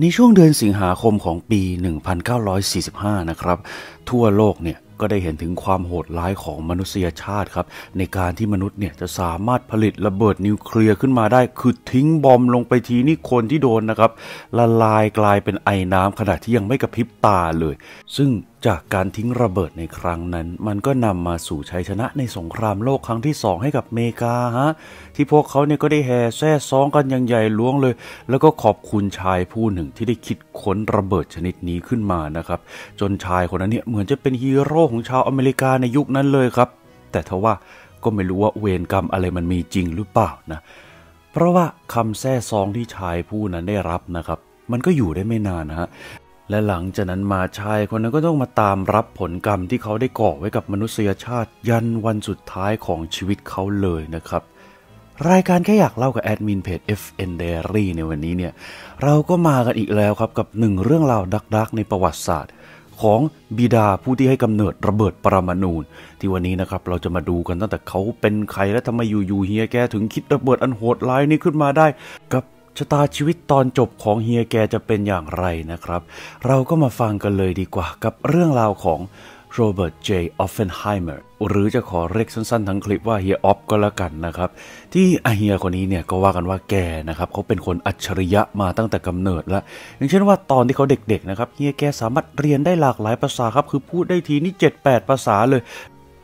ในช่วงเดือนสิงหาคมของปี 1945 นะครับ ทั่วโลกเนี่ยก็ได้เห็นถึงความโหดร้ายของมนุษยชาติครับ ในการที่มนุษย์เนี่ยจะสามารถผลิตระเบิดนิวเคลียร์ขึ้นมาได้คือทิ้งบอมลงไปทีนี่คนที่โดนนะครับ ละลายกลายเป็นไอน้ำขณะที่ยังไม่กระพริบตาเลย ซึ่งจากการทิ้งระเบิดในครั้งนั้น มันก็นำมาสู่ชัยชนะในสงครามโลกครั้งที่สองให้กับเมกาฮะ ที่พวกเขาเนี่ยก็ได้แห่แซ่ซ้องกันอย่างใหญ่ล้วงเลย แล้วก็ขอบคุณชายผู้หนึ่ง ที่ได้คิดค้นระเบิดชนิดนี้ขึ้นมานะครับ จนชายคนนั้นเนี่ยเหมือนจะเป็นฮีโร่ของชาวอเมริกาในยุคนั้นเลยครับ แต่ทว่าก็ไม่รู้ว่าเวรกรรมอะไรมันมีจริงหรือเปล่านะ เพราะว่าคำแซ่ซองที่ชายผู้นั้นได้รับนะครับ มันก็อยู่ได้ไม่นานนะฮะและหลังจากนั้นมาชายคนนั้นก็ต้องมาตามรับผลกรรมที่เขาได้ก่อไว้กับมนุษยชาติยันวันสุดท้ายของชีวิตเขาเลยนะครับ รายการแค่อยากเล่ากับแอดมินเพจ FN Diary ในวันนี้เนี่ย เราก็มากันอีกแล้วครับกับหนึ่งเรื่องราวดัก ๆ ในประวัติศาสตร์ ของบิดาผู้ที่ให้กำเนิดระเบิดปรมาณูที่วันนี้นะครับเราจะมาดูกันตั้งแต่เขาเป็นใครและทำไมอยู่ๆเฮียแก ถึงคิดระเบิดอันโหดร้ายนี้ขึ้นมาได้กับชะตาชีวิตตอนจบของเฮียแกจะเป็นอย่างไรนะครับ เราก็มาฟังกันเลยดีกว่ากับเรื่องราวของโรเบิร์ต เจ ออฟเฟนไฮเมอร์ หรือจะขอเรียกสั้นๆ ทั้งคลิปว่าเฮียออฟก็แล้วกันนะครับ ที่เฮียคนนี้เนี่ยก็ว่ากันว่าแกนะครับเขาเป็นคนอัจฉริยะมาตั้งแต่กำเนิดละ อย่างเช่นว่าตอนที่เขาเด็กๆนะครับเฮียแกสามารถเรียนได้หลากหลายภาษาครับ คือพูดได้ทีนี่7-8 ภาษาเลย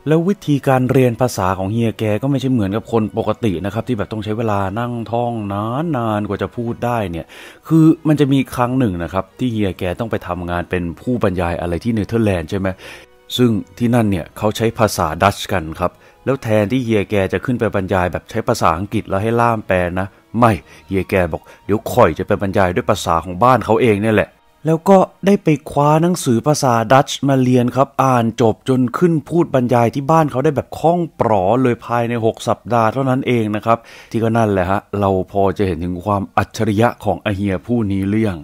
แล้ววิธีการเรียนภาษาของเฮียแกก็ไม่ใช่เหมือนกับคนปกตินะครับ ที่แบบต้องใช้เวลานั่งท่องนานนานกว่าจะพูดได้เนี่ยคือมันจะมีครั้งหนึ่งนะครับที่เฮียแกต้องไปทำงานเป็นผู้บรรยายอะไรที่เนเธอร์แลนด์ใช่ไหมซึ่งที่นั่นเนี่ย เขาใช้ภาษาดัตช์กันครับ แล้วแทนที่เฮียแกจะขึ้นไปบรรยายแบบใช้ภาษาอังกฤษแล้วให้ล่ามแปลนะ ไม่เฮียแกบอกเดี๋ยวข่อยจะไปบรรยายด้วยภาษาของบ้านเขาเองเนี่ยแหละแล้วก็ได้ไปคว้าหนังสือภาษาดัตช์มาเรียนครับ อ่านจบจนขึ้นพูดบรรยายที่บ้านเขาได้แบบคล่องปลอเลยภายใน 6 สัปดาห์เท่านั้นเองนะครับ ที่ก็นั่นแหละฮะ เราพอจะเห็นถึงความอัจฉริยะของอาเฮียผู้นี้เรื่อง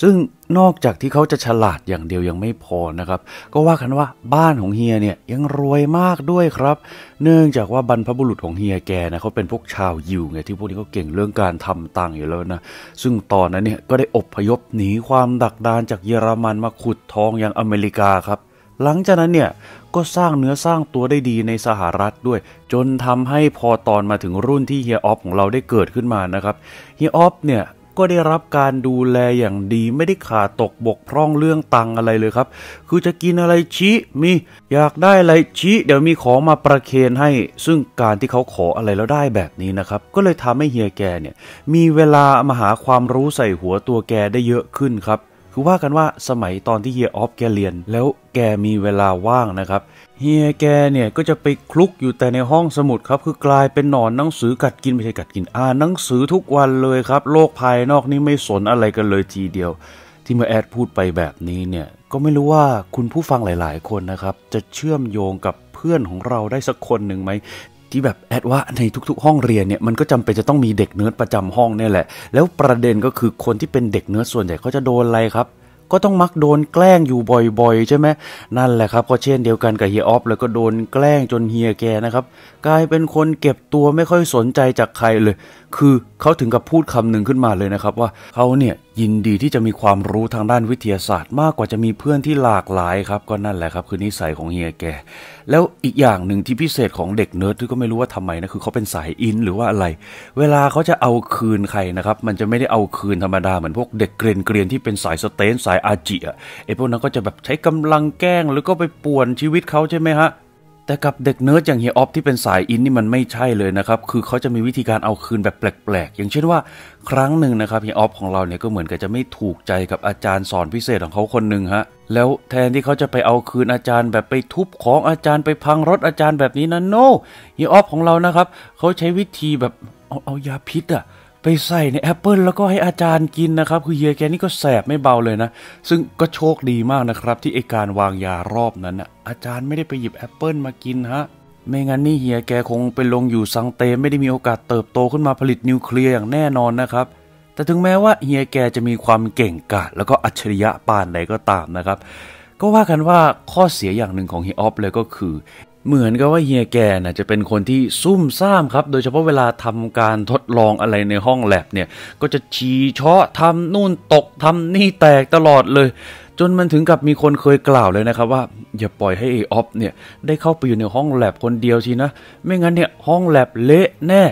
ซึ่งนอกจากที่เขาจะฉลาดอย่างเดียวยังไม่พอนะครับ ก็ว่ากันว่าบ้านของเฮียเนี่ยยังรวยมากด้วยครับ เนื่องจากว่าบรรพบุรุษของเฮียแกนะเขาเป็นพวกชาวยิวไงที่พวกนี้เขาเก่งเรื่องการทำตังอยู่แล้วนะซึ่งตอนนั้นเนี่ยก็ได้อบพยพหนีความดักดานจากเยอรมันมาขุดทองอย่างอเมริกาครับ หลังจากนั้นเนี่ยก็สร้างเนื้อสร้างตัวได้ดีในสหรัฐด้วย จนทำให้พอตอนมาถึงรุ่นที่เฮียออฟของเราได้เกิดขึ้นมานะครับเฮียออฟเนี่ยก็ได้รับการดูแลอย่างดีไม่ได้ขาดตกบกพร่องเรื่องตังอะไรเลยครับ คือจะกินอะไรชี้มี อยากได้อะไรชี้เดี๋ยวมีของมาประเคนให้ ซึ่งการที่เขาขออะไรแล้วได้แบบนี้นะครับก็เลยทำให้เฮียแกเนี่ยมีเวลามาหาความรู้ใส่หัวตัวแกได้เยอะขึ้นครับคือว่ากันว่าสมัยตอนที่เฮียออฟแกเรียน แล้วแกมีเวลาว่างนะครับเฮียแกเนี่ยก็จะไปคลุกอยู่แต่ในห้องสมุดครับคือกลายเป็นหนอนหนังสือกัดกินไม่ใช่กัดกินอ่านหนังสือทุกวันเลยครับโลกภายนอกนี่ไม่สนอะไรกันเลยทีเดียว ที่เมื่อแอดพูดไปแบบนี้เนี่ยก็ไม่รู้ว่าคุณผู้ฟังหลาย ๆ คนนะครับจะเชื่อมโยงกับเพื่อนของเราได้สักคนหนึ่งไหมที่แบบแอดว่าในทุก ๆ ห้องเรียนเนี่ยมันก็จำเป็นจะต้องมีเด็กเนิร์ดประจำห้องเนี่ยแหละ แล้วประเด็นก็คือคนที่เป็นเด็กเนิร์ดส่วนใหญ่เขาจะโดนอะไรครับก็ต้องมักโดนแกล้งอยู่บ่อยๆใช่ไหม นั่นแหละครับ ก็เช่นเดียวกันกับเฮียออฟเลยก็โดนแกล้งจนเฮียแกนะครับ กลายเป็นคนเก็บตัวไม่ค่อยสนใจจากใครเลยคือเขาถึงกับพูดคำหนึ่งขึ้นมาเลยนะครับ ว่าเขาเนี่ยยินดีที่จะมีความรู้ทางด้านวิทยาศาสตร์ มากกว่าจะมีเพื่อนที่หลากหลายครับก็นั่นแหละครับ คือนิสัยของเฮียแกแล้วอีกอย่างหนึ่งที่พิเศษของเด็กเนิร์ดที่ก็ไม่รู้ว่าทำไมนะคือเขาเป็นสายอินหรือว่าอะไร เวลาเขาจะเอาคืนใครนะครับมันจะไม่ได้เอาคืนธรรมดาเหมือนพวก เด็กเกรียนเกรียนที่เป็นสายสเตนสายอาจิอะไอพวกนั้นก็จะแบบใช้กำลังแกล้งหรือก็ไปป่วนชีวิตเขาใช่ไหมฮะแต่กับเด็กเนิร์ดอย่างเฮียออฟที่เป็นสายอินนี่มันไม่ใช่เลยนะครับคือเขาจะมีวิธีการเอาคืนแบบแปลกๆ อย่างเช่นว่า ครั้งหนึ่งนะครับเฮียออฟของเราเนี่ยก็เหมือนกับจะไม่ถูกใจกับอาจารย์สอนพิเศษของเขาคนหนึ่งฮะแล้วแทนที่เขาจะไปเอาคืนอาจารย์แบบไปทุบของอาจารย์ไปพังรถอาจารย์แบบนี้นะโนเฮียออฟของเรานะครับเขาใช้วิธีแบบเอาเอายาพิษอะไปใส่ในแอปเปิลแล้วก็ให้อาจารย์กินนะครับคือเฮียแกนี่ก็แสบไม่เบาเลยนะซึ่งก็โชคดีมากนะครับ ที่ไอการวางยารอบนั้นนะอาจารย์ไม่ได้ไปหยิบแอปเปิลมากินฮะไม่งั้นนี่เฮียแกคงไปลงอยู่สังเตไม่ได้มีโอกาสเติบโตขึ้นมาผลิตนิวเคลียร์อย่างแน่นอนนะครับแต่ถึงแม้ว่าเฮียแกจะมีความเก่งกาจแล้วก็อัจฉริยะปานใดก็ตามนะครับ ก็ว่ากันว่าข้อเสียอย่างหนึ่งของเฮียออฟเลยก็คือเหมือนกับว่าเฮียแกน่ะจะเป็นคนที่ซุ่มซ่ามครับ โดยเฉพาะเวลาทำการทดลองอะไรในห้องแลบเนี่ยก็จะ ชี้เชาะทำนู่นตกทำนี่แตกตลอดเลย จนมันถึงกับมีคนเคยกล่าวเลยนะครับว่า อย่าปล่อยให้เอออฟเนี่ยได้เข้าไปอยู่ในห้องแลบคนเดียวสินะ ไม่งั้นเนี่ยห้องแลบเละแน่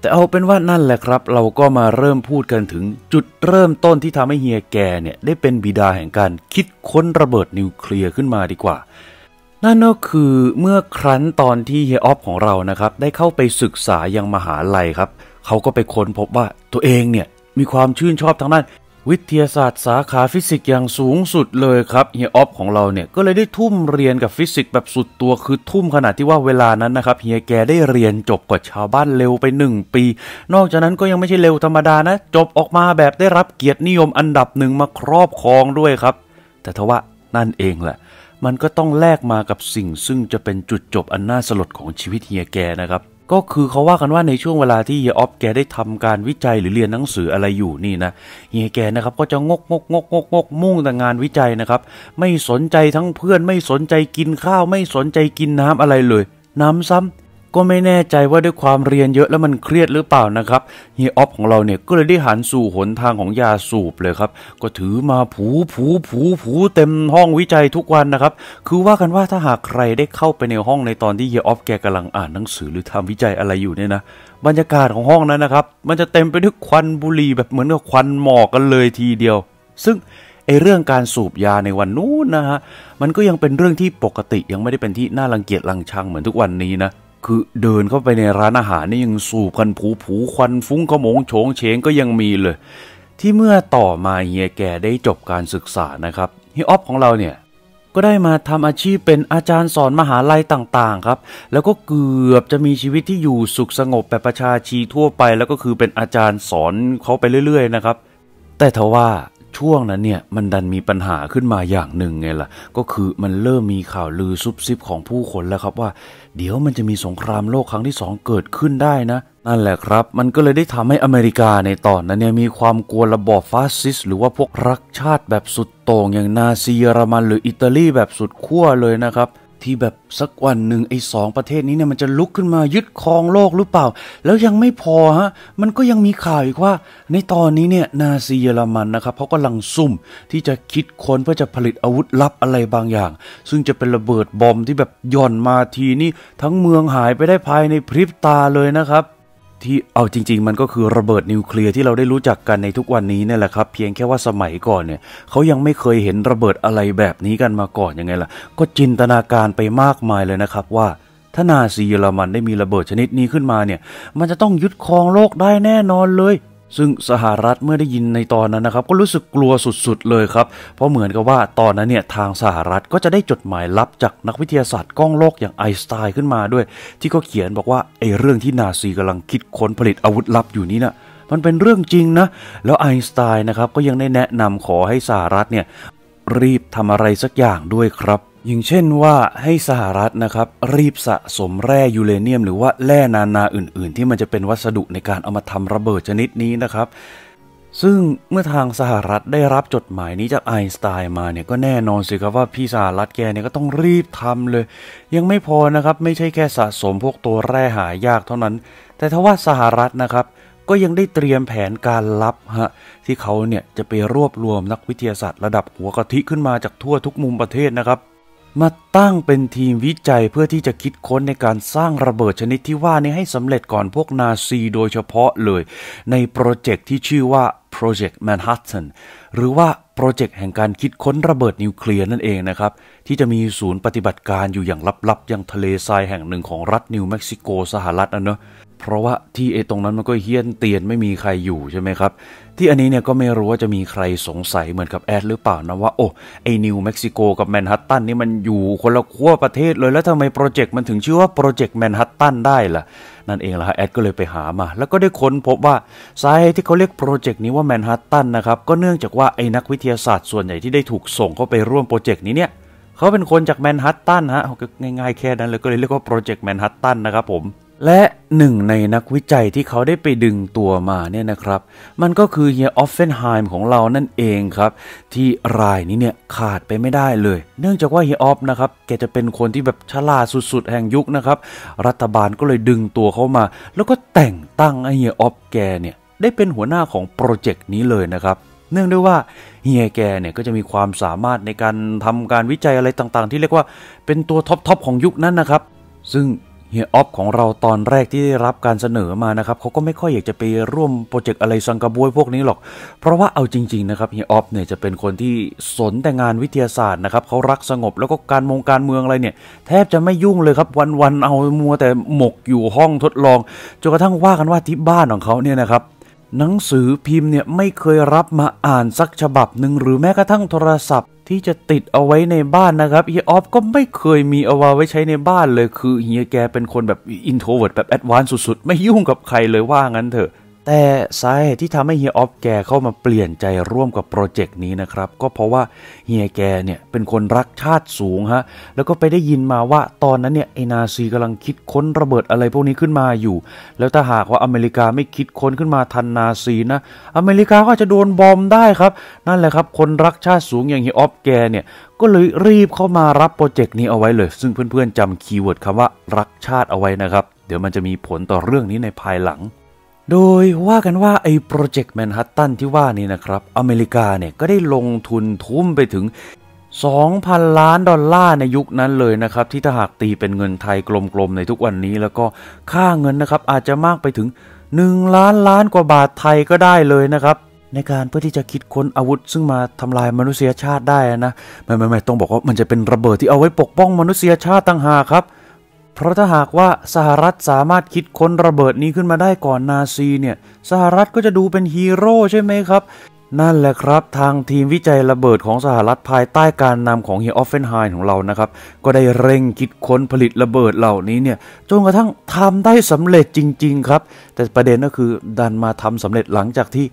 แต่เอาเป็นว่านั่นแหละครับ เราก็มาเริ่มพูดกันถึงจุดเริ่มต้นที่ทำให้เฮียแกเนี่ยได้เป็นบิดาแห่งการคิดค้นระเบิดนิวเคลียร์ขึ้นมาดีกว่านั่นก็คือเมื่อครั้นตอนที่เฮออฟของเรานะครับ ได้เข้าไปศึกษายังมหาลัยครับเขาก็ไปค้นพบว่าตัวเองเนี่ยมีความชื่นชอบทางด้านวิทยาศาสตร์สาขาฟิสิกส์อย่างสูงสุดเลยครับเฮียออฟของเราเนี่ยก็เลยได้ทุ่มเรียนกับฟิสิกส์แบบสุดตัวคือทุ่มขนาดที่ว่าเวลานั้นนะครับเฮียแกได้เรียนจบกว่าชาวบ้านเร็วไป 1 ปี นอกจากนั้นก็ยังไม่ใช่เร็วธรรมดานะจบออกมาแบบได้รับเกียรตินิยมอันดับหนึ่งมาครอบครองด้วยครับ แต่ทว่านั่นเองแหละมันก็ต้องแลกมากับสิ่งซึ่งจะเป็นจุดจบอันน่าสลดของชีวิตเฮียแกนะครับ ก็คือเขาว่ากันว่าในช่วงเวลาที่เฮียออฟแกได้ทำการวิจัยหรือเรียนหนังสืออะไรอยู่นี่นะเฮียแกนะครับก็จะงกงกงกงกงกมุ่งแต่งานวิจัยนะครับไม่สนใจทั้งเพื่อนไม่สนใจกินข้าว ไม่สนใจกินน้ำอะไรเลย น้ำซ้ำก็ไม่แน่ใจว่าด้วยความเรียนเยอะแล้วมันเครียดหรือเปล่านะครับเฮียออฟของเราเนี่ยก็เลยได้หันสู่หนทางของยาสูบเลยครับก็ถือมาผูผูผูผูเต็มห้องวิจัยทุกวันนะครับ คือว่ากันว่าถ้าหากใครได้เข้าไปในห้องในตอนที่เฮียออฟแกกำลังอ่านหนังสือหรือทำวิจัยอะไรอยู่เนี่ยนะบรรยากาศของห้องนั้นนะครับมันจะเต็มไปด้วยควันบุหรี่แบบเหมือนกับควันหมอกกันเลยทีเดียว ซึ่งไอเรื่องการสูบยาในวันนู้นนะฮะมันก็ยังเป็นเรื่องที่ปกติยังไม่ได้เป็นที่น่ารังเกียจรังชังเหมือนทุกวันนี้นะคือเดินเข้าไปในร้านอาหารนี่ยังสูบกันผูผูควันฟุ้งขโมงโฉงเฉงก็ยังมีเลย ที่เมื่อต่อมาเฮียแก่ได้จบการศึกษานะครับฮีออฟของเราเนี่ย ก็ได้มาทำอาชีพเป็นอาจารย์สอนมหาลัยต่างๆครับ แล้วก็เกือบจะมีชีวิตที่อยู่สุขสงบแบบประชาชีทั่วไป แล้วก็คือเป็นอาจารย์สอนเขาไปเรื่อยๆนะครับ แต่ทว่าช่วงนั้นเนี่ยมันดันมีปัญหาขึ้นมาอย่างหนึ่งไงล่ะ ก็คือมันเริ่มมีข่าวลือซุบซิบของผู้คนแล้วครับว่า เดี๋ยวมันจะมีสงครามโลกครั้งที่ 2 เกิดขึ้นได้นะ นั่นแหละครับมันก็เลยได้ทำให้อเมริกาในตอน นั้นเนี่ยมีความกลัวระบอบฟาสซิสต์หรือว่าพวกรักชาติแบบสุดโต่งอย่างนาซีเยอรมันหรืออิตาลีแบบสุดขั้วเลยนะครับที่แบบสักวันหนึ่งไอ้สองประเทศนี้เนี่ย มันจะลุกขึ้นมายึดครองโลกหรือเปล่า แล้วยังไม่พอฮะ มันก็ยังมีข่าวอีกว่า ในตอนนี้เนี่ยนาซีเยอรมันนะครับเขากำลังซุ่ม ที่จะคิดค้นเพื่อจะผลิตอาวุธลับอะไรบางอย่าง ซึ่งจะเป็นระเบิดบอมที่แบบย่อนมาทีนี่ทั้งเมืองหายไปได้ภายในพริบตาเลยนะครับที่เอาจริง ๆ มันก็คือระเบิดนิวเคลียร์ที่เราได้รู้จักกันในทุกวันนี้นี่แหละครับเพียงแค่ว่าสมัยก่อนเนี่ยเขายังไม่เคยเห็นระเบิดอะไรแบบนี้กันมาก่อนยังไงล่ะก็จินตนาการไปมากมายเลยนะครับว่าถ้านาซีเยอรมันได้มีระเบิดชนิดนี้ขึ้นมาเนี่ยมันจะต้องยึดครองโลกได้แน่นอนเลยซึ่งสหรัฐเมื่อได้ยินในตอนนั้นนะครับก็รู้สึกกลัวสุดๆเลยครับเพราะเหมือนกับว่าตอนนั้นเนี่ยทางสหรัฐก็จะได้จดหมายลับจากนักวิทยาศาสตร์กล้องโลกอย่างไอน์สไตน์ขึ้นมาด้วย ที่ก็เขียนบอกว่าไอ้เรื่องที่นาซีกำลังคิดค้นผลิตอาวุธลับอยู่นี้นะ่ะมันเป็นเรื่องจริงนะแล้วไอน์สไตน์นะครับ ก็ยังได้แนะนำขอให้สหรัฐเนี่ยรีบทำอะไรสักอย่างด้วยครับอย่างเช่นว่าให้สหรัฐนะครับ รีบสะสมแร่ยูเรเนียมหรือว่าแร่นานาอื่นๆ ที่มันจะเป็นวัสดุในการเอามาทำระเบิดชนิดนี้นะครับ ซึ่งเมื่อทางสหรัฐได้รับจดหมายนี้จากไอน์สไตน์มาเนี่ยก็แน่นอนสิครับ ว่าพี่สหรัฐแกเนี่ยก็ต้องรีบทำเลย ยังไม่พอนะครับ ไม่ใช่แค่สะสมพวกตัวแร่หายากเท่านั้น แต่ทว่าสหรัฐนะครับก็ยังได้เตรียมแผนการลับฮะที่เขาเนี่ยจะไปรวบรวมนักวิทยาศาสตร์ระดับหัวกะทิขึ้นมาจากทั่วทุกมุมประเทศนะครับมาตั้งเป็นทีมวิจัยเพื่อที่จะคิดค้นในการสร้างระเบิดชนิดที่ว่านี้ให้สำเร็จก่อนพวกนาซีโดยเฉพาะเลย ในโปรเจกต์ที่ชื่อว่า Project Manhattan หรือว่าโปรเจกต์แห่งการคิดค้นระเบิดนิวเคลียร์นั่นเองนะครับ ที่จะมีศูนย์ปฏิบัติการอยู่อย่างลับๆยังทะเลทรายแห่งหนึ่งของรัฐนิวเม็กซิโกสหรัฐนะเนอะเพราะว่าที่ไอ้ตรงนั้นมันก็เฮี้ยนเตียนไม่มีใครอยู่ใช่ไหมครับ ที่อันนี้เนี่ยก็ไม่รู้ว่าจะมีใครสงสัยเหมือนกับแอดหรือเปล่านะว่าโอ้ไอ้นิวเม็กซิโกกับแมนฮัตตันนี่มันอยู่คนละขั้วประเทศเลยแล้วทำไมโปรเจกต์มันถึงชื่อว่าโปรเจกต์แมนฮัตตันได้ล่ะ นั่นเองล่ะแอดก็เลยไปหามา แล้วก็ได้ค้นพบว่า สาเหตุที่เขาเรียกโปรเจกต์นี้ว่าแมนฮัตตันนะครับ ก็เนื่องจากว่าไอ้นักวิทยาศาสตร์ส่วนใหญ่ที่ได้ถูกส่งเข้าไปร่วมโปรเจกต์นี้เนี่ยเขาเป็นคนจากแมนฮัตตันฮะง่ายๆแค่นั้นเลยก็เลยเรียกว่าโปรเจกต์แมนฮัตตันนะครับผมและหนึ่งในนักวิจัยที่เขาได้ไปดึงตัวมาเนี่ยนะครับมันก็คือเฮียออฟเฟนไฮม์ของเรานั่นเองครับ ที่รายนี้เนี่ยขาดไปไม่ได้เลย เนื่องจากว่าเฮียออฟนะครับแกจะเป็นคนที่แบบฉลาดสุดๆ แห่งยุคนะครับรัฐบาลก็เลยดึงตัวเขามา แล้วก็แต่งตั้งเฮียออฟแกเนี่ยได้เป็นหัวหน้าของโปรเจกต์นี้เลยนะครับ เนื่องด้วยว่าเฮียแกเนี่ยก็จะมีความสามารถในการทำการวิจัยอะไรต่างๆที่เรียกว่าเป็นตัวท็อปๆของยุคนั้นนะครับ ซึ่งเฮียออฟของเราตอนแรกที่ได้รับการเสนอมานะครับเขาก็ไม่ค่อยอยากจะไปร่วมโปรเจกต์อะไรสังกะบวยพวกนี้หรอก เพราะว่าเอาจริงๆนะครับเฮียออฟเนี่ยจะเป็นคนที่สนแต่งานวิทยาศาสตร์นะครับเขารักสงบแล้วก็การมงการเมืองอะไรเนี่ยแทบจะไม่ยุ่งเลยครับวันๆเอามัวแต่หมกอยู่ห้องทดลองจนกระทั่งว่ากันว่าที่บ้านของเขาเนี่ยนะครับหนังสือพิมพ์เนี่ยไม่เคยรับมาอ่านสักฉบับหนึ่งหรือแม้กระทั่งโทรศัพท์ที่จะติดเอาไว้ในบ้านนะครับเฮียออฟก็ไม่เคยมีเอาไว้ใช้ในบ้านเลยคือเฮียแกเป็นคนแบบ อินโทรเวิร์ดแบบแอดวานซ์สุดๆ ไม่ยุ่งกับใครเลยว่างั้นเถอะแต่สาเหตุที่ทำให้เฮียออฟแกเข้ามาเปลี่ยนใจร่วมกับโปรเจกต์นี้นะครับ ก็เพราะว่าเฮียแกเนี่ยเป็นคนรักชาติสูงฮะแล้วก็ไปได้ยินมาว่าตอนนั้นเนี่ย ไอนาซีกำลังคิดค้นระเบิดอะไรพวกนี้ขึ้นมาอยู่ แล้วถ้าหากว่าอเมริกาไม่คิดค้นขึ้นมาทันนาซีนะ อเมริกาก็จะโดนบอมได้ครับ นั่นแหละครับคนรักชาติสูงอย่างเฮียออฟแกเนี่ยก็เลยรีบเข้ามารับโปรเจกต์นี้เอาไว้เลย ซึ่งเพื่อนๆจำคีย์เวิร์ดคำว่ารักชาติเอาไว้นะครับเดี๋ยวมันจะมีผลต่อเรื่องนี้ในภายหลังโดยว่ากันว่าไอ้โปรเจกต์แมนฮัตตันที่ว่านี่นะครับ อเมริกาเนี่ยก็ได้ลงทุนทุ่มไปถึง 2,000 ล้านดอลลาร์ในยุคนั้นเลยนะครับ ที่ถ้าหากตีเป็นเงินไทยกลมๆในทุกวันนี้แล้วก็ค่าเงินนะครับอาจจะมากไปถึง 1 ล้านล้านกว่าบาทไทยก็ได้เลยนะครับ ในการเพื่อที่จะคิดค้นอาวุธซึ่งมาทำลายมนุษยชาติได้นะ ไม่ไม่ไม่ต้องบอกว่ามันจะเป็นระเบิดที่เอาไว้ปกป้องมนุษยชาติต่างหากครับเพราะถ้าหากว่าสหรัฐสามารถคิดค้นระเบิดนี้ขึ้นมาได้ก่อนนาซีเนี่ยสหรัฐก็จะดูเป็นฮีโร่ใช่ไหมครับ นั่นแหละครับ ทางทีมวิจัยระเบิดของสหรัฐภายใต้การนำของเฮียออฟเฟนไฮน์ของเรานะครับ ก็ได้เร่งคิดค้นผลิตระเบิดเหล่านี้เนี่ยจนกระทั่งทำได้สำเร็จจริง ๆครับ แต่ประเด็นก็คือดันมาทำสำเร็จหลังจากที่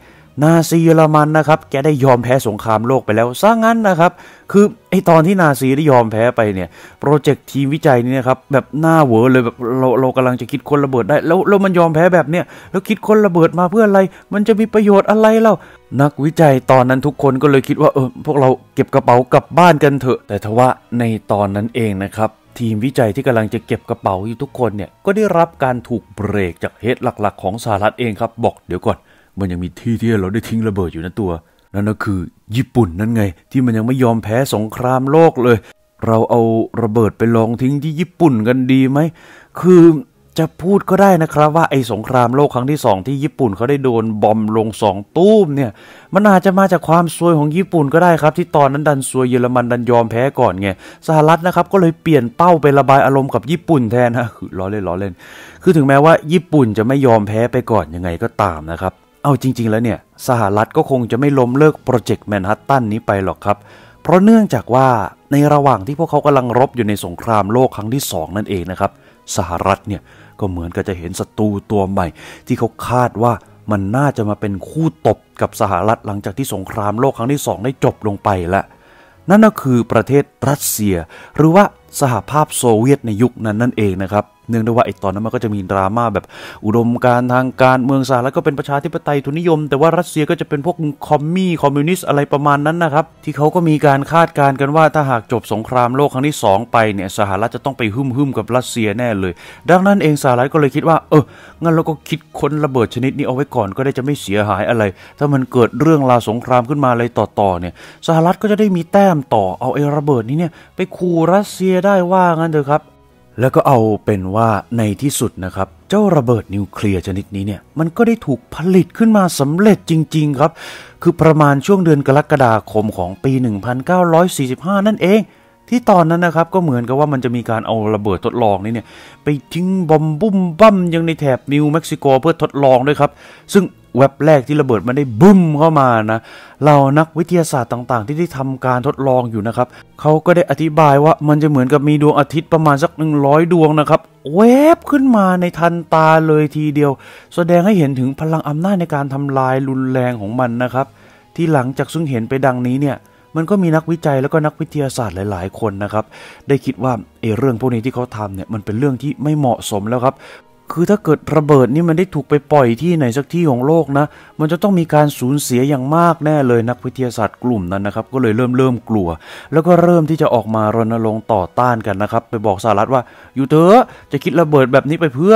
นาซีเยอรมันนะครับ แกได้ยอมแพ้สงครามโลกไปแล้วซะงั้นนะครับ คือไอตอนที่นาซีได้ยอมแพ้ไปเนี่ยโปรเจกต์ทีมวิจัยนี่นะครับแบบหน้าเวอเลยแบบเราเรากำลังจะคิดคนระเบิดได้แล้วแล้วมันยอมแพ้แบบเนี้ยแล้วคิดคนระเบิดมาเพื่ออะไร มันจะมีประโยชน์อะไรเล่านักวิจัยตอนนั้นทุกคนก็เลยคิดว่าเออพวกเราเก็บกระเป๋ากลับบ้านกันเถอะแต่ทว่าในตอนนั้นเองนะครับทีมวิจัยที่กำลังจะเก็บกระเป๋าอยู่ทุกคนเนี่ยก็ได้รับการถูกเบรกจากเฮดหลักๆ ของสหรัฐเองครับ บอกเดี๋ยวก่อนมันยังมีที่ที่เราได้ทิ้งระเบิดอยู่นะตัว นั่นก็คือญี่ปุ่นนั่นไง ที่มันยังไม่ยอมแพ้สงครามโลกเลย เราเอาระเบิดไปลองทิ้งที่ญี่ปุ่นกันดีไหมคือจะพูดก็ได้นะครับ ว่าไอ้สงครามโลกครั้งที่สองที่ญี่ปุ่นเขาได้โดนบอมลงสองตู้มเนี่ย มันอาจจะมาจากความซวยของญี่ปุ่นก็ได้ครับ ที่ตอนนั้นดันซวยเยอรมันดันยอมแพ้ก่อนไงสหรัฐนะครับ ก็เลยเปลี่ยนเป้าไประบายอารมณ์กับญี่ปุ่นแทนฮะคือล้อเล่นล้อเล่นคือถึงแม้ว่าญี่ปุ่นจะไม่ยอมแพ้ไปก่อนยังไงก็ตามนะครับเอาจริงๆแล้วเนี่ยสหรัฐก็คงจะไม่ล้มเลิกโปรเจกต์แมนฮัตตันนี้ไปหรอกครับ เพราะเนื่องจากว่าในระหว่างที่พวกเขากำลังรบอยู่ในสงครามโลกครั้งที่ 2 นั่นเองนะครับ สหรัฐเนี่ยก็เหมือนกับจะเห็นศัตรูตัวใหม่ที่เขาคาดว่ามันน่าจะมาเป็นคู่ตบกับสหรัฐหลังจากที่สงครามโลกครั้งที่ 2 ได้จบลงไปแล้วนั่นก็คือประเทศรัสเซีย หรือว่าสหภาพโซเวียตในยุคนั้นนั่นเองนะครับนื่องด้วยว่าไอตอนนั้นมันก็จะมีดราม่าแบบ อุดมการทางการเมืองสหรัฐก็เป็นประชาธิปไตยทุนนิยม แต่ว่ารัสเซียก็จะเป็นพวกคอมมี่คอมมิวนิสต์อะไรประมาณนั้นนะครับ ที่เขาก็มีการคาดการณ์กันว่าถ้าหากจบสงครามโลกครั้งที่2ไปเนี่ยสหรัฐจะต้องไปหุ้มห้มกับรัสเซียแน่เลย ดังนั้นเองสหรัฐก็เลยคิดว่าเอองั้นเราก็คิดค้นระเบิดชนิดนี้เอาไว้ก่อนก็ได้จะไม่เสียหายอะไร ถ้ามันเกิดเรื่องราวสงครามขึ้นมาอะไรต่อๆเนี่ย สหรัฐก็จะได้มีแต้มต่อเอาไอ้ระเบิดนี้เนี่ยไปคูรัสเซียได้ว่างั้นเถอะครับแล้วก็เอาเป็นว่าในที่สุดนะครับ เจ้าระเบิดนิวเคลียร์ชนิดนี้เนี่ย มันก็ได้ถูกผลิตขึ้นมาสำเร็จจริงๆครับ คือประมาณช่วงเดือนกรกฎาคมของปี 1945 นั่นเองที่ตอนนั้นนะครับก็เหมือนกับว่ามันจะมีการเอาระเบิดทดลองนี้เนี่ยไปทิ้งบอม บุ้มบั้มยังในแถบนิวเม็กซิโกเพื่อทดลองด้วยครับ ซึ่งเว็บแรกที่ระเบิดมันได้บุ้มเข้ามานะเรานักวิทยาศาสตร์ต่างๆ ที่ได้ทำการทดลองอยู่นะครับเขาก็ได้อธิบายว่ามันจะเหมือนกับมีดวงอาทิตย์ประมาณสัก 100 ดวงนะครับแวบขึ้นมาในทันตาเลยทีเดียว แสดงให้เห็นถึงพลังอำนาจในการทำลายรุนแรงของมันนะครับ ที่หลังจากซึ่งเห็นไปดังนี้เนี่ยมันก็มีนักวิจัยแล้วก็นักวิทยาศาสตร์หลายๆคนนะครับ ได้คิดว่าเอเรื่องพวกนี้ที่เขาทำเนี่ยมันเป็นเรื่องที่ไม่เหมาะสมแล้วครับ คือถ้าเกิดระเบิดนี่มันได้ถูกไปปล่อยที่ไหนสักที่ของโลกนะ มันจะต้องมีการสูญเสียอย่างมากแน่เลยนักวิทยาศาสตร์กลุ่มนั้นนะครับ ก็เลยเริ่มเริ่มกลัว แล้วก็เริ่มที่จะออกมารณรงค์ต่อต้านกันนะครับ ไปบอกสหรัฐว่าอยู่เถอะจะคิดระเบิดแบบนี้ไปเพื่อ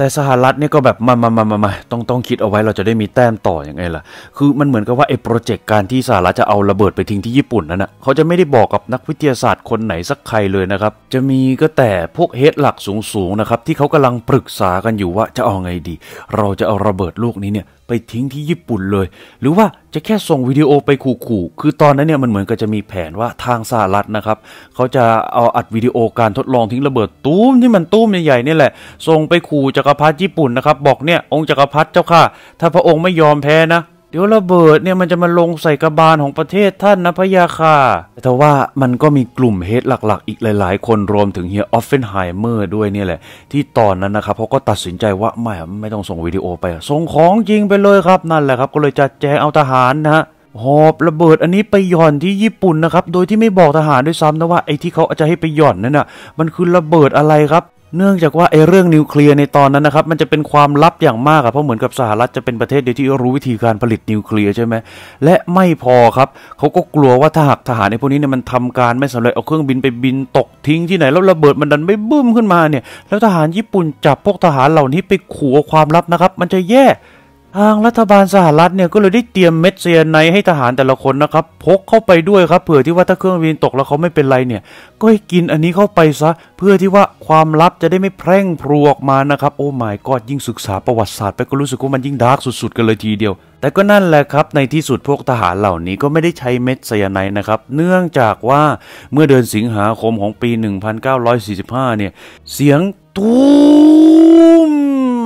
แต่สหรัฐเนี่ยก็แบบมามามามามาต้องต้องคิดเอาไว้เราจะได้มีแต้มต่ออยังไงล่ะคือมันเหมือนกับว่าไอ้โปรเจกต์การที่สหรัฐจะเอาระเบิดไปทิ้งที่ญี่ปุ่นนั่นน่ะเขาจะไม่ได้บอกกับนักวิทยาศาสตร์คนไหนสักใครเลยนะครับจะมีก็แต่พวกเฮดหลักสูงๆนะครับที่เขากำลังปรึกษากันอยู่ว่าจะเอาไงดี เราจะเอาระเบิดลูกนี้เนี่ยไปทิ้งที่ญี่ปุ่นเลย หรือว่าจะแค่ส่งวิดีโอไปขู่ๆ คือตอนนั้นเนี่ยมันเหมือนกับจะมีแผนว่าทางสหรัฐนะครับเขาจะเอาอัดวิดีโอการทดลองทิ้งระเบิดตู้มที่มันตู้มใหญ่ๆนี่แหละส่งไปขู่จักรพรรดิญี่ปุ่นนะครับ บอกเนี่ยองค์จักรพรรดิเจ้าค่ะ ถ้าพระองค์ไม่ยอมแพ้นะเดี๋ยวระเบิดเนี่ยมันจะมาลงใส่กระบาลของประเทศท่านนะพะยาค่ะแต่ว่ามันก็มีกลุ่มเฮดหลักๆ อีกหลายๆ คนรวมถึงเฮียออฟเฟนไฮเมอร์ด้วยเนี่ยแหละ ที่ตอนนั้นนะครับเขาก็ตัดสินใจว่าไม่ไม่ต้องส่งวิดีโอไป ส่งของจริงไปเลยครับ นั่นแหละครับ ก็เลยจัดแจงเอาทหารนะฮหอบระเบิดอันนี้ไปหย่อนที่ญี่ปุ่นนะครับโดยที่ไม่บอกทหารด้วยซ้ำนะว่าไอ้ที่เขาจะให้ไปหย่อนนั่นน่ะมันคือระเบิดอะไรครับเนื่องจากว่าไอ้เรื่องนิวเคลียร์ในตอนนั้นนะครับมันจะเป็นความลับอย่างมากอะเพราะเหมือนกับสหรัฐจะเป็นประเทศเดียวที่รู้วิธีการผลิตนิวเคลียร์ใช่ไหมและไม่พอครับเขาก็กลัวว่าถ้าหากทหารไอพวกนี้เนี่ยมันทำการไม่สำเร็จเอาเครื่องบินไปบินตกทิ้งที่ไหนแล้วระเบิดมันดันไม่บึ้มขึ้นมาเนี่ยแล้วทหารญี่ปุ่นจับพวกทหารเหล่านี้ไปขู่ความลับนะครับ มันจะแย่ทางรัฐบาลสหรัฐเนี่ยก็เลยได้เตรียมเม็ดเซียนไนให้ทหารแต่ละคนนะครับพกเข้าไปด้วยครับเผื่อที่ว่าถ้าเครื่องบินตกแล้วเขาไม่เป็นไรเนี่ยก็ให้กินอันนี้เข้าไปซะเพื่อที่ว่าความลับจะได้ไม่แพร่งพรวออกมานะครับโอ้ไม่ก็ยิ่งศึกษาประวัติศาสตร์ไปก็รู้สึกว่ามันยิ่งดาร์กสุดๆกันเลยทีเดียว แต่ก็นั่นแหละครับในที่สุดพวกทหารเหล่านี้ก็ไม่ได้ใช้เม็ดเซียนไนนะครับ เนื่องจากว่าเมื่อเดือนสิงหาคมของปี 1945 เนี่ยเสียงตู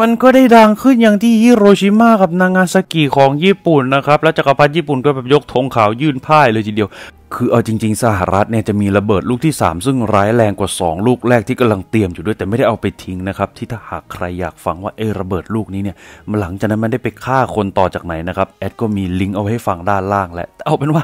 มันก็ได้ดังขึ้นอย่างที่ฮิโรชิมา กับนางาซากิของญี่ปุ่นนะครับ และจักรพรรดิญี่ปุ่นก็แบบยกธงขาว ยื่นพ่ายเลยทีเดียว คือเอาจริงๆ สหรัฐเนี่ยจะมีระเบิดลูกที่ 3 ซึ่งร้ายแรงกว่า 2 ลูกแรกที่กำลังเตรียมอยู่ด้วยแต่ไม่ได้เอาไปทิ้งนะครับ ที่ถ้าหากใครอยากฟังว่าเอระเบิดลูกนี้เนี่ยมาหลังจากนั้นมันได้ไปฆ่าคนต่อจากไหนนะครับแอดก็มีลิงก์เอาให้ฟังด้านล่างแหละ เอาเป็นว่า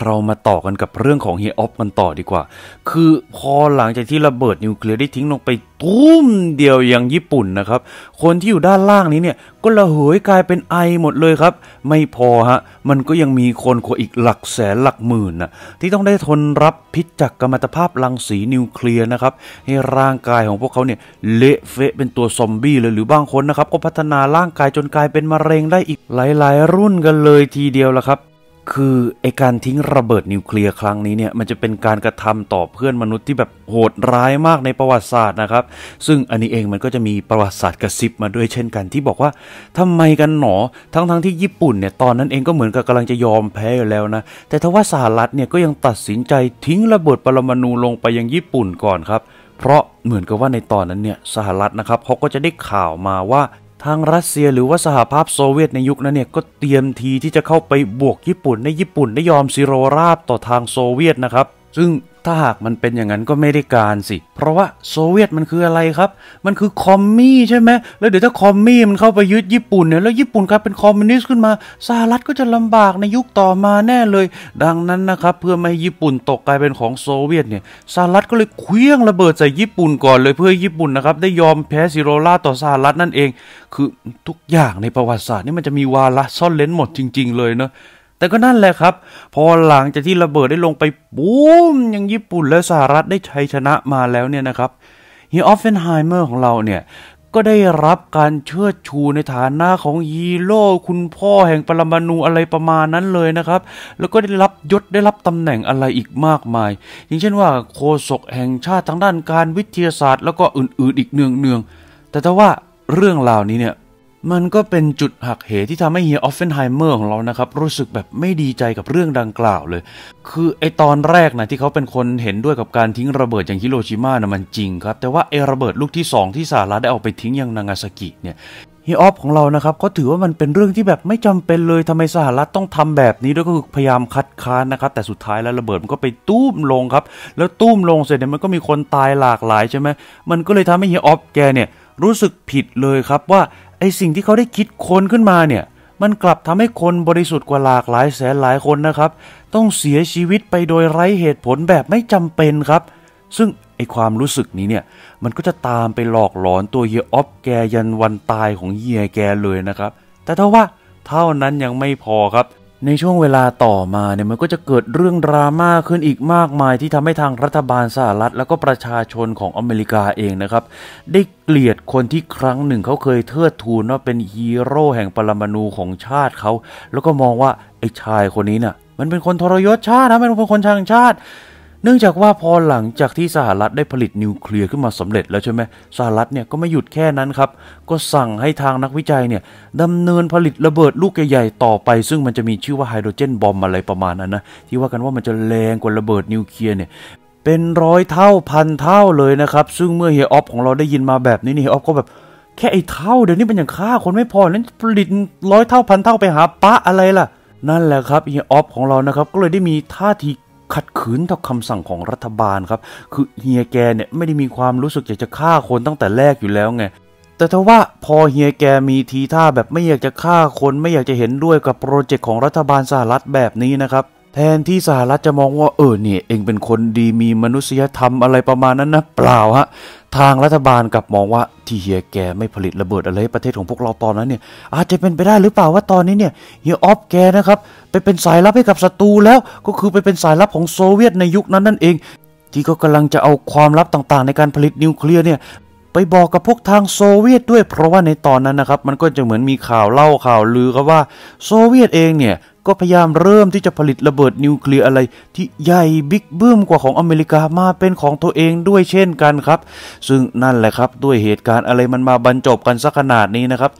เรามาต่อกันกับเรื่องของเฮออฟกันต่อดีกว่า คือพอหลังจากที่ระเบิดนิวเคลียร์ได้ทิ้งลงไปตุ้มเดียวอย่างญี่ปุ่นนะครับ คนที่อยู่ด้านล่างนี้เนี่ยก็ระเหยกลายเป็นไอหมดเลยครับ ไม่พอฮะมันก็ยังมีคนกว่าอีกหลักแสนหลักหมื่นนะที่ต้องได้ทนรับพิษจากกัมมันตภาพรังสีนิวเคลียร์นะครับให้ร่างกายของพวกเขาเนี่ยเละเฟะเป็นตัวซอมบี้เลยหรือบางคนนะครับ ก็พัฒนาร่างกายจนกลายเป็นมะเร็งได้อีกหลายๆ รุ่นกันเลยทีเดียวละครับคือไอการทิ้งระเบิดนิวเคลียร์ครั้งนี้เนี่ย มันจะเป็นการกระทำต่อเพื่อนมนุษย์ที่แบบโหดร้ายมากในประวัติศาสตร์นะครับซึ่งอันนี้เองมันก็จะมีประวัติศาสตร์กระซิบมาด้วยเช่นกันที่บอกว่าทำไมกันหนอทั้งๆทที่ญี่ปุ่นเนี่ยตอนนั้นเองก็เหมือนกับกำลังจะยอมแพ้อยู่แล้วนะ แต่ทว่าสหรัฐเนี่ยก็ยังตัดสินใจทิ้งระเบิดปรมาณูลงไปยังญี่ปุ่นก่อนครับเพราะเหมือนกับว่าในตอนนั้นเนี่ยสหรัฐนะครับเขาก็จะได้ข่าวมาว่าทางรัสเซียหรือว่าสหภาพโซเวียตในยุคนั้นเนี่ยก็เตรียมทีที่จะเข้าไปบวกญี่ปุ่นในญี่ปุ่นได้ยอมซิโรราบต่อทางโซเวียตนะครับซึ่งถ้าหากมันเป็นอย่างนั้นก็ไม่ได้การสิ เพราะว่าโซเวียตมันคืออะไรครับ มันคือคอมมี่ใช่ไหมแล้วเดี๋ยวถ้าคอมมี่มันเข้าไปยึดญี่ปุ่นเนี่ย แล้วญี่ปุ่นกลายเป็นคอมมิวนิสต์ขึ้นมาสหรัฐก็จะลำบากในยุคต่อมาแน่เลย ดังนั้นนะครับเพื่อไม่ให้ญี่ปุ่นตกกลายเป็นของโซเวียตเนี่ยสหรัฐก็เลยเคลื่องระเบิดใส่ญี่ปุ่นก่อนเลยเพื่อญี่ปุ่นนะครับ ได้ยอมแพ้ซิโรล่าต่อสหรัฐนั่นเอง คือทุกอย่างในประวัติศาสตร์นี่มันจะมีวาระซ่อนเล้นหมดจริง ๆเลยเนาะแต่ก็นั่นแหละครับ พอหลังจากที่ระเบิดได้ลงไปปุ๊มยังญี่ปุ่นและสหรัฐได้ชัยชนะมาแล้วเนี่ยนะครับฮีออฟเฟนไฮเมอร์ของเราเนี่ย ก็ได้รับการเชิดชูในฐานะของฮีโร่คุณพ่อแห่งปรมาณูอะไรประมาณนั้นเลยนะครับ แล้วก็ได้รับยศได้รับตำแหน่งอะไรอีกมากมาย อย่างเช่นว่าโฆษกแห่งชาติทางด้านการวิทยาศาสตร์แล้วก็อื่น ๆอีกเนืองๆแต่ถ้าว่าเรื่องราวนี้เนี่ยมันก็เป็นจุดหักเหที่ทำให้เฮียออฟเฟนไฮเมอร์ของเรานะครับ รู้สึกแบบไม่ดีใจกับเรื่องดังกล่าวเลย คือไอตอนแรกนะที่เขาเป็นคนเห็นด้วยกับการทิ้งระเบิดอย่างฮิโรชิมานะมันจริงครับ แต่ว่าไอระเบิดลูกที่ 2 ที่สหรัฐได้เอาไปทิ้งยังนางาซากิเนี่ย เฮียออฟของเรานะครับ ก็ถือว่ามันเป็นเรื่องที่แบบไม่จำเป็นเลยทำไมสหรัฐต้องทำแบบนี้ด้วยก็คือพยายามคัดค้านนะครับ แต่สุดท้ายแล้วระเบิดมันก็ไปตุ้มลงครับ แล้วตุ้มลงเสร็จเนี่ยมันก็มีคนตายหลากหลายใช่ไหมมันก็เลยทำให้เฮียออฟแกเนี่ยรู้สึกผิดเลยครับว่าไอสิ่งที่เขาได้คิดค้นขึ้นมาเนี่ยมันกลับทำให้คนบริสุทธิ์กว่าหลากหลายแสนหลายคนนะครับ ต้องเสียชีวิตไปโดยไร้เหตุผลแบบไม่จำเป็นครับ ซึ่งไอความรู้สึกนี้เนี่ยมันก็จะตามไปหลอกหลอนตัวเฮียออฟแกยันวันตายของเฮียแกเลยนะครับ แต่ถ้าว่าเท่านั้นยังไม่พอครับในช่วงเวลาต่อมาเนี่ยมันก็จะเกิดเรื่องดราม่าขึ้นอีกมากมายที่ทำให้ทางรัฐบาลสหรัฐ แล้วก็ประชาชนของอเมริกาเองนะครับ ได้เกลียดคนที่ครั้งหนึ่งเขาเคยเทิดทูนว่าเป็นฮีโร่แห่งปรมาณูของชาติเขา แล้วก็มองว่าไอ้ชายคนนี้น่ะมันเป็นคนทรยศชาตินะมันเป็นคนชังชาติเนื่องจากว่าพอหลังจากที่สหรัฐได้ผลิตนิวเคลียร์ขึ้นมาสำเร็จแล้วใช่ไหมสหรัฐเนี่ยก็ไม่หยุดแค่นั้นครับ ก็สั่งให้ทางนักวิจัยเนี่ยดำเนินผลิตระเบิดลูกใหญ่ๆ ต่อไปซึ่งมันจะมีชื่อว่าไฮโดรเจนบอมอะไรประมาณนั้นนะ ที่ว่ากันว่ามันจะแรงกว่าระเบิดนิวเคลียร์เนี่ย เป็นร้อยเท่าพันเท่าเลยนะครับซึ่งเมื่อเฮียออฟของเราได้ยินมาแบบนี้นี่เฮียออฟก็แบบแค่ไอ้เท่าเดี๋ยวนี้มันยังฆ่าคนไม่พอนั้นผลิตร้อยเท่าพันเท่าไปหาปะอะไรล่ะนั่นแหละครับเฮียออฟของเรานะครับก็เลยได้มีท่าทีขัดขืนต่อคำสั่งของรัฐบาลครับ คือเฮียแกเนี่ยไม่ได้มีความรู้สึกอยากจะฆ่าคนตั้งแต่แรกอยู่แล้วไงแต่ทว่าพอเฮียแกมีทีท่าแบบไม่อยากจะฆ่าคนไม่อยากจะเห็นด้วยกับโปรเจกต์ของรัฐบาลสหรัฐแบบนี้นะครับ แทนที่สหรัฐจะมองว่า เออเนี่ยเองเป็นคนดีมีมนุษยธรรมอะไรประมาณนั้นนะเปล่าฮะทางรัฐบาลกลับมองว่าที่เฮียแกไม่ผลิตระเบิดอะไรประเทศของพวกเราตอนนั้นเนี่ยอาจจะเป็นไปได้หรือเปล่าว่าตอนนี้เนี่ยเฮียออฟแกนะครับไปเป็นสายลับให้กับศัตรูแล้วก็คือไปเป็นสายลับของโซเวียตในยุคนั้นนั่นเอง ที่ก็กำลังจะเอาความลับต่างๆ ในการผลิตนิวเคลียร์เนี่ยไปบอกกับพวกทางโซเวียตด้วยเพราะว่าในตอนนั้นนะครับมันก็จะเหมือนมีข่าวเล่าข่าวลือกับว่าโซเวียตเองเนี่ยก็พยายามเริ่มที่จะผลิตระเบิดนิวเคลียร์อะไร ที่ใหญ่บิ๊กบึ้มกว่าของอเมริกามาเป็นของตัวเองด้วยเช่นกันครับ ซึ่งนั่นแหละครับด้วยเหตุการณ์อะไรมันมาบรรจบกันสักขนาดนี้นะครับ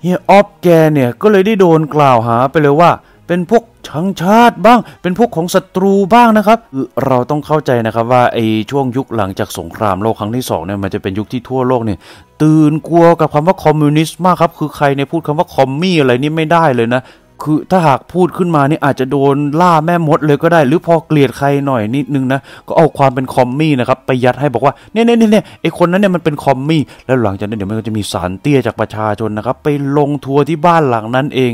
เฮียออฟแกเนี่ยก็เลยได้โดนกล่าวหา ไปเลยว่าเป็นพวกชังชาติบ้าง เป็นพวกของศัตรูบ้างนะครับเราต้องเข้าใจนะครับว่าไอ้ช่วงยุคหลังจากสงครามโลกครั้งที่2เนี่ยมันจะเป็นยุคที่ทั่วโลกเนี่ย ตื่นกลัวกับคำว่าคอมมิวนิสต์มากครับ คือใครเนี่ยพูดคำว่าคอมมี่อะไรนี่ไม่ได้เลยนะคือถ้าหากพูดขึ้นมานี่อาจจะโดนล่าแม่มดเลยก็ได้ หรือพอเกลียดใครหน่อยนิดนึงนะ ก็เอาความเป็นคอมมี่นะครับไปยัดให้บอกว่า เนี่ยเนี่ยเนี่ยไอคนนั้นเนี่ยมันเป็นคอมมี่แล้วหลังจากนั้นเดี๋ยวมันก็จะมีสารเตี้ยจากประชาชนนะครับไปลงทัวร์ที่บ้านหลังนั้นเอง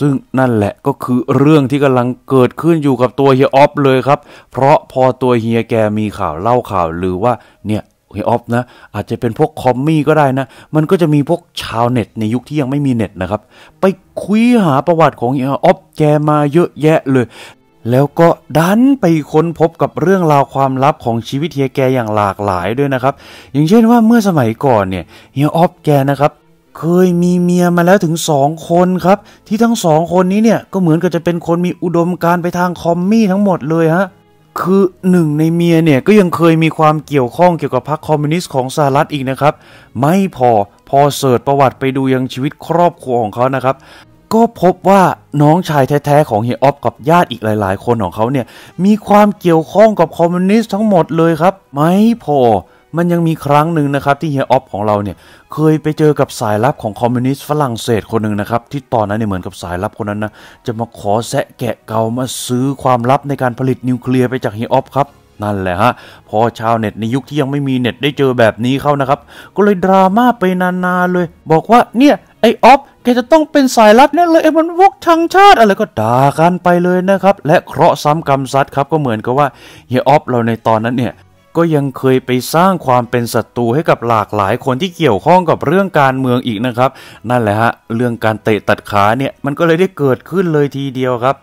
ซึ่งนั่นแหละก็คือเรื่องที่กำลังเกิดขึ้นอยู่กับตัวเฮียออฟเลยครับเพราะพอตัวเฮียแกมีข่าวเล่าข่าวหรือว่าเนี่ยเฮออฟนะอาจจะเป็นพวกคอมมี่ก็ได้นะมันก็จะมีพวกชาวเน็ตในยุคที่ยังไม่มีเน็ตนะครับไปคุยหาประวัติของเฮออฟแกมาเยอะแยะเลย แล้วก็ดันไปค้นพบกับเรื่องราวความลับของชีวิตเฮียแกอย่างหลากหลายด้วยนะครับอย่างเช่นว่าเมื่อสมัยก่อนเนี่ยเฮียออฟแกนะครับเคยมีเมียมาแล้วถึงสองคนครับที่ทั้งสองคนนี้เนี่ยก็เหมือนกับจะเป็นคนมีอุดมการไปทางคอมมี่ทั้งหมดเลยฮะคือหนึ่งในเมียเนี่ยก็ยังเคยมีความเกี่ยวข้องเกี่ยวกับพรรคคอมมิวนิสต์ของสหรัฐอีกนะครับ ไม่พอพอ เสิร์ชประวัติไปดูยังชีวิตครอบครัวของเขานะครับก็พบว่าน้องชายแท้ๆของเฮียออฟกับญาติอีกหลาย ๆ คนของเขาเนี่ยมีความเกี่ยวข้องกับคอมมิวนิสต์ทั้งหมดเลยครับไม่พอมันยังมีครั้งหนึ่งนะครับที่เฮียออฟของเราเนี่ยเคยไปเจอกับสายลับของคอมมิวนิสต์ฝรั่งเศสคนหนึ่งนะครับที่ตอนนั้นเนี่ยเหมือนกับสายลับคนนั้นนะจะมาขอแสะแกะเกามาซื้อความลับในการผลิตนิวเคลียร์ไปจากเฮียออฟครับนั่นแหละฮะพอชาวเน็ตในยุคที่ยังไม่มีเน็ตได้เจอแบบนี้เข้านะครับก็เลยดราม่าไปนานๆเลย บอกว่าเนี่ยไอออฟแกจะต้องเป็นสายลับเน่เลยไอ้มันวกทางชาติอะไรก็ด่ากันไปเลยนะครับและเคราะห์ซ้ำกรรมซัดครับก็เหมือนกับว่าเฮียออฟเราในตอนนั้นเนี่ยก็ยังเคยไปสร้างความเป็นศัตรูให้กับหลากหลายคนที่เกี่ยวข้องกับเรื่องการเมืองอีกนะครับ นั่นแหละฮะเรื่องการเตะตัดขาเนี่ยมันก็เลยได้เกิดขึ้นเลยทีเดียวครับ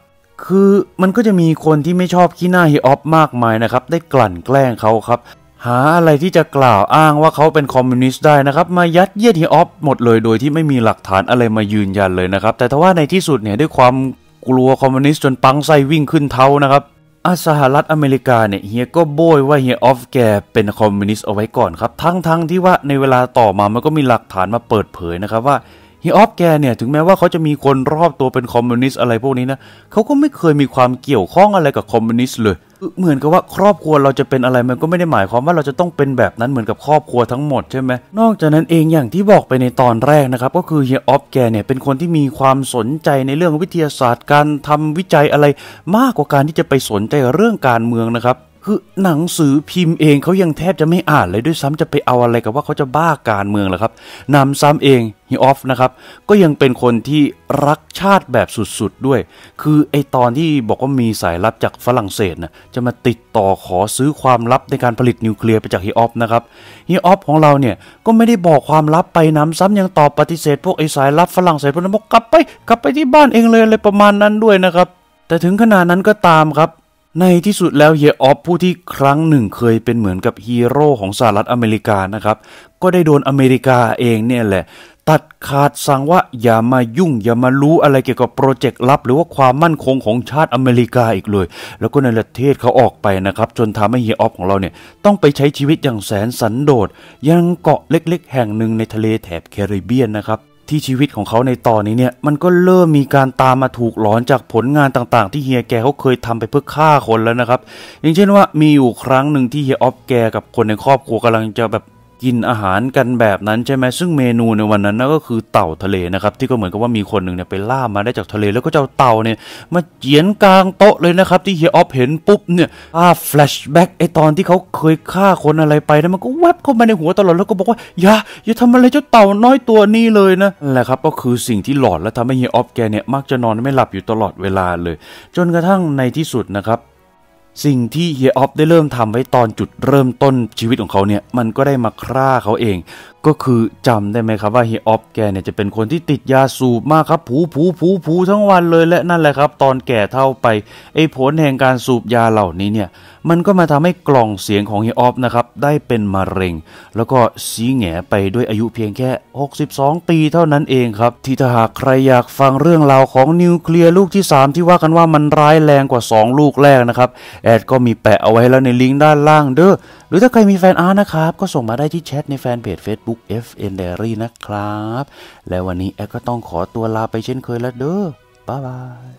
คือมันก็จะมีคนที่ไม่ชอบขี้หน้าฮิออฟมากมายนะครับได้กลั่นแกล้งเขาครับ หาอะไรที่จะกล่าวอ้างว่าเขาเป็นคอมมิวนิสต์ได้นะครับมายัดเยียดฮิออฟหมดเลย โดยที่ไม่มีหลักฐานอะไรมายืนยันเลยนะครับแต่ทว่าในที่สุดเนี่ยด้วยความกลัวคอมมิวนิสต์จนปังไส้วิ่งขึ้นเท้านะครับอาสหรัฐอเมริกาเนี่ยเฮียก็โบยว่าเฮียออฟแก เป็นคอมมิวนิสต์เอาไว้ก่อนครับทั้งๆทที่ว่าในเวลาต่อมามันก็มีหลักฐานมาเปิดเผยนะครับว่าเฮียออฟแกเนี่ยถึงแม้ว่าเขาจะมีคนรอบตัวเป็นคอมมิวนิสต์อะไรพวกนี้นะเขาก็ไม่เคยมีความเกี่ยวข้องอะไรกับคอมมิวนิสต์เลยเหมือนกับว่าครอบครัวเราจะเป็นอะไร มันก็ไม่ได้หมายความว่าเราจะต้องเป็นแบบนั้นเหมือนกับครอบครัวทั้งหมดใช่ไหม นอกจากนั้นเองอย่างที่บอกไปในตอนแรกนะครับ ก็คือเฮียออฟแกเนี่ยเป็นคนที่มีความสนใจในเรื่องวิทยาศาสตร์การทำวิจัยอะไร มากกว่าการที่จะไปสนใจเรื่องการเมืองนะครับคือหนังสือพิมพ์เองเขายังแทบจะไม่อ่านเลยด้วยซ้ำจะไปเอาอะไรกับว่าเขาจะบ้าการเมืองเหรอครับนำซ้ำเองฮิออฟนะครับก็ยังเป็นคนที่รักชาติแบบสุดๆด้วย คือไอตอนที่บอกว่ามีสายลับจากฝรั่งเศสนะจะมาติดต่อขอซื้อความลับในการผลิตนิวเคลียร์ไปจากฮิออฟนะครับฮิออฟของเราเนี่ยก็ไม่ได้บอกความลับไปนำซ้ำยังตอบปฏิเสธ พวกไอสายลับฝรั่งเศสพวกนั้นบอกกลับไป กลับไปที่บ้านเองเลยอะไรประมาณนั้นด้วยนะครับแต่ถึงขนาดนั้นก็ตามครับในที่สุดแล้วเฮียออฟผู้ที่ครั้งหนึ่งเคยเป็นเหมือนกับฮีโร่ของสหรัฐอเมริกานะครับ ก็ได้โดนอเมริกาเองเนี่ยแหละตัดขาดสั่งว่าอย่ามายุ่ง อย่ามารู้อะไรเกี่ยวกับโปรเจกต์ลับหรือว่าความมั่นคงของชาติอเมริกาอีกเลย แล้วก็ในประเทศเขาออกไปนะครับ จนทำให้เฮียออฟของเราเนี่ยต้องไปใช้ชีวิตอย่างแสนสันโดษยังเกาะเล็กๆ แห่งหนึ่งในทะเลแถบแคริบเบียนนะครับที่ชีวิตของเขาในตอนนี้เนี่ย มันก็เริ่มมีการตามมาถูกหลอนจากผลงานต่างๆ ที่เฮียแกเขาเคยทำไปเพื่อฆ่าคนแล้วนะครับ อย่างเช่นว่ามีอยู่ครั้งหนึ่งที่เฮียออฟแก กับคนในครอบครัวกำลังจะแบบกินอาหารกันแบบนั้นใช่ไหมซึ่งเมนูในวันนั้นนก็คือเต่าทะเลนะครับ ที่ก็เหมือนกับว่ามีคนหนึ่งเนี่ยไปล่ามาได้จากทะเลแล้วก็เจ้าเต่าเนี่ย มาเจียนกลางโต๊ะเลยนะครับ ที่เฮียออฟเห็นปุ๊บเนี่ยภาพแฟลชแบ็กไอตอนที่เขาเคยฆ่าคนอะไรไปแล้วมันก็แวบเข้ามาในหัวตลอดแล้วก็บอกว่าอย่าอย่าทำอะไรเจ้าเต่าน้อยตัวนี้เลยนะแหละครับ ก็คือสิ่งที่หลอนและทำให้เฮียออฟแกเนี่ยมักจะนอนไม่หลับอยู่ตลอดเวลาเลย จนกระทั่งในที่สุดนะครับสิ่งที่เฮียออฟได้เริ่มทำไว้ตอนจุดเริ่มต้นชีวิตของเขาเนี่ย มันก็ได้มาฆ่าเขาเองก็คือจำได้ไหมครับว่าเฮิออฟแกเนี่ยจะเป็นคนที่ติดยาสูบมากครับ ผูผูผูผูทั้งวันเลยและนั่นแหละครับ ตอนแก่เท่าไปไอ้ผลแห่งการสูบยาเหล่านี้เนี่ย มันก็มาทำให้กล่องเสียงของเฮิออฟนะครับ ได้เป็นมะเร็ง แล้วก็สีแงไปด้วยอายุเพียงแค่ 62 ปีเท่านั้นเองครับ ที่ถ้าหากใครอยากฟังเรื่องราวของนิวเคลียร์ลูกที่3 ที่ว่ากันว่ามันร้ายแรงกว่า 2 ลูกแรกนะครับแอดก็มีแปะเอาไว้แล้วในลิงก์ด้านล่างเด้อหรือถ้าใครมีแฟนอาร์นะครับก็ส่งมาได้ที่แชทในแฟนเพจ a c e b o o k Facebook FN Diary นะครับและวันนี้แอดก็ต้องขอตัวลาไปเช่นเคยแล้วเด้อบ๊ายบาย